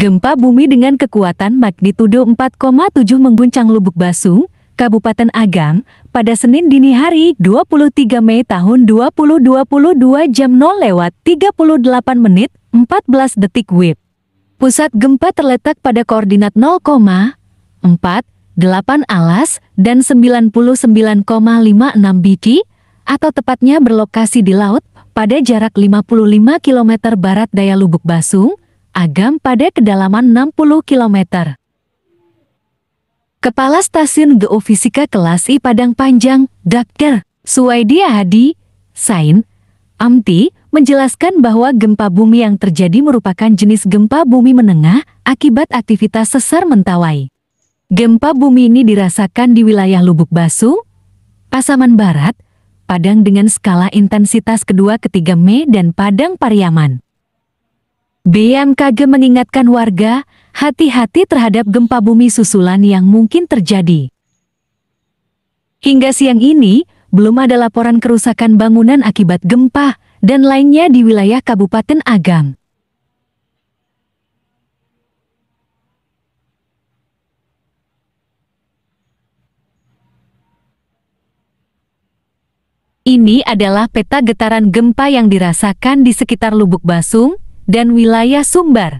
Gempa bumi dengan kekuatan magnitudo 4,7 mengguncang Lubuk Basung, Kabupaten Agam, pada Senin dini hari 23 Mei tahun 2022 jam 0 lewat 38 menit 14 detik WIB. Pusat gempa terletak pada koordinat 0,4, 8 alas, dan 99,56 BT, atau tepatnya berlokasi di laut, pada jarak 55 km barat daya Lubuk Basung, Agam pada kedalaman 60 km. Kepala Stasiun Geofisika Kelas I Padang Panjang, Dr. Suwaidi Hadi, Sain, Amti, menjelaskan bahwa gempa bumi yang terjadi merupakan jenis gempa bumi menengah akibat aktivitas sesar mentawai. Gempa bumi ini dirasakan di wilayah Lubuk Basu, Pasaman Barat, Padang dengan skala intensitas kedua ketiga Mei dan Padang Pariaman. BMKG mengingatkan warga, hati-hati terhadap gempa bumi susulan yang mungkin terjadi. Hingga siang ini, belum ada laporan kerusakan bangunan akibat gempa dan lainnya di wilayah Kabupaten Agam. Ini adalah peta getaran gempa yang dirasakan di sekitar Lubuk Basung, dan wilayah Sumbar.